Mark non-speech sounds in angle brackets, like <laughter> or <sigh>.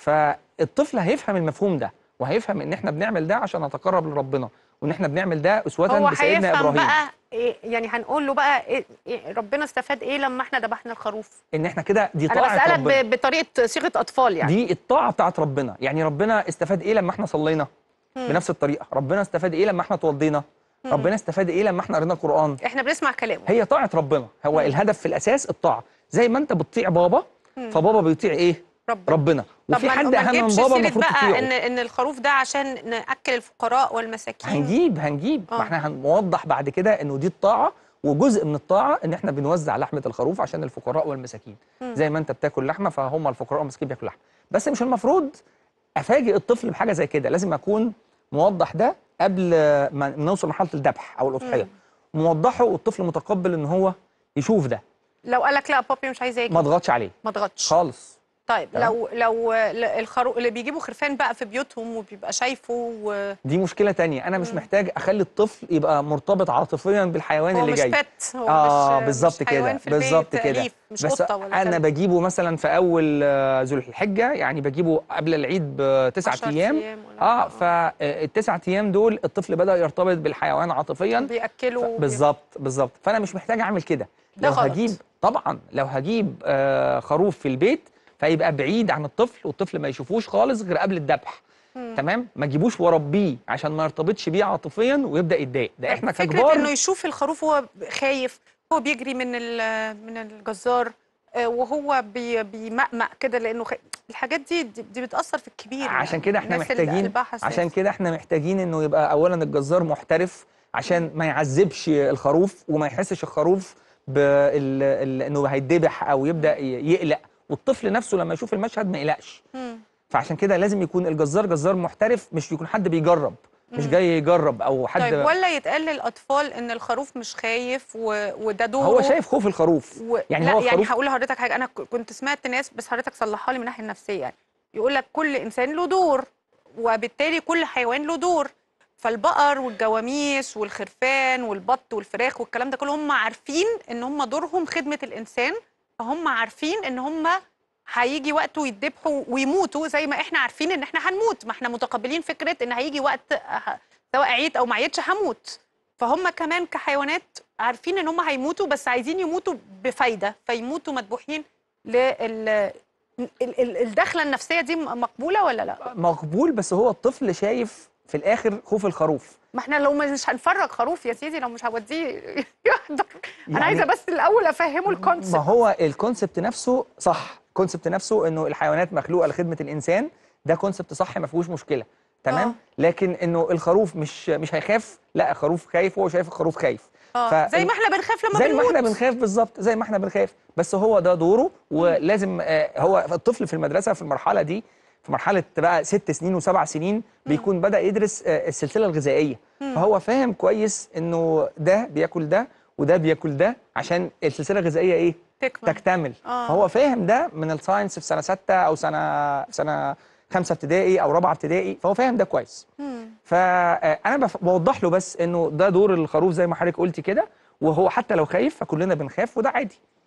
فالطفل هيفهم المفهوم ده وهيفهم ان احنا بنعمل ده عشان نتقرب لربنا وان احنا بنعمل ده اسوه بسيدنا ابراهيم بقى إيه يعني هنقول له بقى إيه،, إيه ربنا استفاد ايه لما احنا ذبحنا الخروف ان احنا كده دي طاعه ربنا انا بسالك بطريقه صيغه اطفال يعني دي الطاعه بتاعت ربنا يعني ربنا استفاد ايه لما احنا صلينا مم. بنفس الطريقه ربنا استفاد ايه لما احنا اتوضينا ربنا استفاد ايه لما احنا قرينا القران احنا بنسمع كلامه هي طاعه ربنا هو مم. الهدف في الاساس الطاعه زي ما انت بتطيع بابا مم. فبابا بيطيع ايه ربنا, ربنا. وفي حد اهم من بابا المفروض بقى ان ان الخروف ده عشان ناكل الفقراء والمساكين هنجيب هنجيب آه. ما احنا هنوضح بعد كده انه دي الطاعه وجزء من الطاعه ان احنا بنوزع لحمه الخروف عشان الفقراء والمساكين م. زي ما انت بتاكل لحمه فهم الفقراء والمساكين بياكلوا لحمه بس مش المفروض افاجئ الطفل بحاجه زي كده لازم اكون موضح ده قبل ما نوصل لمرحله الذبح او الاضحيه موضحه والطفل متقبل ان هو يشوف ده لو قالك لا بابي مش عايز اجي ما تضغطش عليه ما تضغطش خالص طيب لو لو الخرو... اللي بيجيبوا خرفان بقى في بيوتهم وبيبقى شايفه و... دي مشكله تانية انا مش محتاج اخلي الطفل يبقى مرتبط عاطفيا بالحيوان اللي جاي هو مش بت هو اه بالظبط كده بالظبط كده مش بس قطة ولا انا كده. بجيبه مثلا في اول آه، ذو الحجه يعني بجيبه قبل العيد بتسعة ايام, أيام اه فالتسعة آه، ايام دول الطفل بدا يرتبط بالحيوان عاطفيا بياكله ف... بالظبط بالظبط فانا مش محتاج اعمل كده لو هجيب طبعا لو هجيب آه خروف في البيت فيبقى بعيد عن الطفل والطفل ما يشوفوش خالص غير قبل الذبح تمام ما تجيبوش وربيه عشان ما يرتبطش بيه عاطفيا ويبدا يتضايق ده احنا ككبار فكره انه يشوف الخروف وهو خايف هو بيجري من من الجزار آه، وهو بيمقمق كده لانه خ... الحاجات دي دي بتاثر في الكبير يعني، عشان يعني كده احنا محتاجين عشان كده احنا محتاجين انه يبقى اولا الجزار محترف عشان ما يعذبش الخروف وما يحسش الخروف بال انه هيتذبح او يبدا يقلق والطفل نفسه لما يشوف المشهد ما يقلقش فعشان كده لازم يكون الجزار جزار محترف مش يكون حد بيجرب مش جاي يجرب او حد طيب ولا يتقال للاطفال ان الخروف مش خايف و... وده دوره هو شايف خوف الخروف و... يعني لا هو يعني هقول لحضرتك حاجه انا كنت سمعت ناس بس حضرتك صلحها لي من الناحيه النفسيه يعني يقول لك كل انسان له دور وبالتالي كل حيوان له دور فالبقر والجواميس والخرفان والبط والفراخ والكلام ده كله هم عارفين ان هم دورهم خدمه الانسان هم عارفين ان هم هيجي وقت يتذبحوا ويموتوا زي ما احنا عارفين ان احنا هنموت ما احنا متقبلين فكره ان هيجي وقت آه، سواء عيد او ما عيدش هموت فهم كمان كحيوانات عارفين ان هم هيموتوا بس عايزين يموتوا بفايده فيموتوا مذبوحين لل الدخله النفسيه دي مقبوله ولا لا مقبول بس هو الطفل شايف في الاخر خوف الخروف ما احنا لو مش هنفرج خروف يا سيدي لو مش هوديه <laughs> يحضر يعني انا عايزه بس الاول افهمه الكونسبت ما هو الكونسبت نفسه صح الكونسبت نفسه انه الحيوانات مخلوقه لخدمه الانسان ده كونسبت صح ما فيهوش مشكله تمام آه. لكن انه الخروف مش مش هيخاف لا خروف خايف وهو شايف الخروف خايف آه. ف... زي ما احنا بنخاف لما زي بنموت. ما احنا بنخاف بالظبط زي ما احنا بنخاف بس هو ده دوره ولازم آه هو الطفل في المدرسه في المرحله دي في مرحله بقى ست سنين وسبع سنين بيكون بدا يدرس آه، السلسله الغذائيه فهو فاهم كويس انه ده بياكل ده وده بياكل ده عشان السلسله الغذائيه ايه تكمل. تكتمل آه. فهو فاهم ده من الساينس في سنه سته او سنه سنه خمسه ابتدائي او رابعه ابتدائي فهو فاهم ده كويس مم. فانا آه، بوضح له بس انه ده دور الخروف زي ما حضرتك قلتي كده وهو حتى لو خايف فكلنا بنخاف وده عادي